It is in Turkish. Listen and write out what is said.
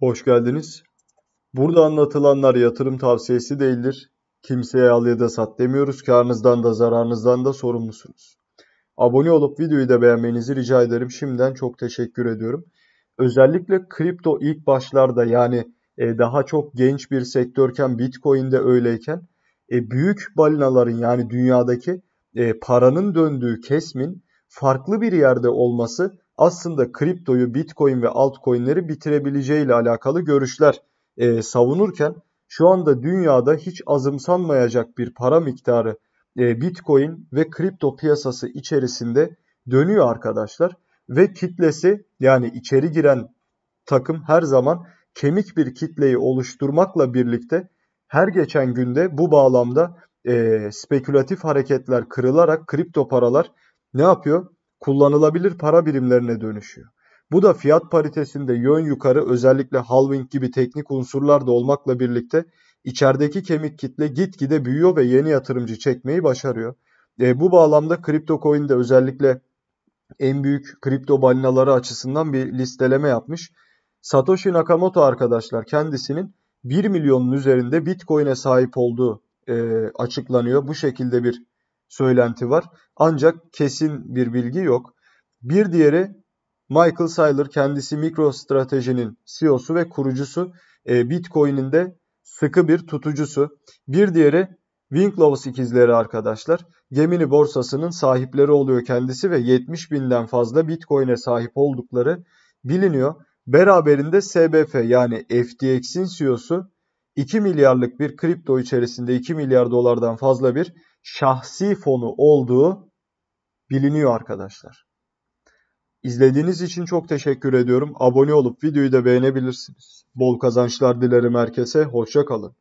Hoş geldiniz. Burada anlatılanlar yatırım tavsiyesi değildir. Kimseye al ya da sat demiyoruz. Karnınızdan da zararınızdan da sorumlusunuz. Abone olup videoyu da beğenmenizi rica ederim. Şimdiden çok teşekkür ediyorum. Özellikle kripto ilk başlarda yani e, daha çok genç bir sektörken Bitcoin de öyleyken e, büyük balinaların yani dünyadaki e, paranın döndüğü kesmin farklı bir yerde olması aslında kriptoyu, bitcoin ve altcoin'leri bitirebileceği ile alakalı görüşler e, savunurken şu anda dünyada hiç azımsanmayacak bir para miktarı e, bitcoin ve kripto piyasası içerisinde dönüyor arkadaşlar. Ve kitlesi yani içeri giren takım her zaman kemik bir kitleyi oluşturmakla birlikte her geçen günde bu bağlamda e, spekülatif hareketler kırılarak kripto paralar ne yapıyor? Kullanılabilir para birimlerine dönüşüyor. Bu da fiyat paritesinde yön yukarı özellikle halving gibi teknik unsurlar da olmakla birlikte içerideki kemik kitle gitgide büyüyor ve yeni yatırımcı çekmeyi başarıyor. E, bu bağlamda kripto coin de özellikle en büyük kripto balinaları açısından bir listeleme yapmış. Satoshi Nakamoto arkadaşlar kendisinin 1 milyonun üzerinde Bitcoin'e sahip olduğu e, açıklanıyor. Bu şekilde bir söylenti var. Ancak kesin bir bilgi yok. Bir diğeri Michael Saylor kendisi MicroStrategy'nin CEO'su ve kurucusu. E, Bitcoin'in de sıkı bir tutucusu. Bir diğeri Winklevoss ikizleri arkadaşlar. Gemini borsasının sahipleri oluyor kendisi ve 70 binden fazla Bitcoin'e sahip oldukları biliniyor. Beraberinde SBF yani FTX'in CEO'su 2 milyarlık bir kripto içerisinde 2 milyar dolardan fazla bir şahsi fonu olduğu biliniyor arkadaşlar. İzlediğiniz için çok teşekkür ediyorum. Abone olup videoyu da beğenebilirsiniz. Bol kazançlar dilerim herkese. Hoşça kalın.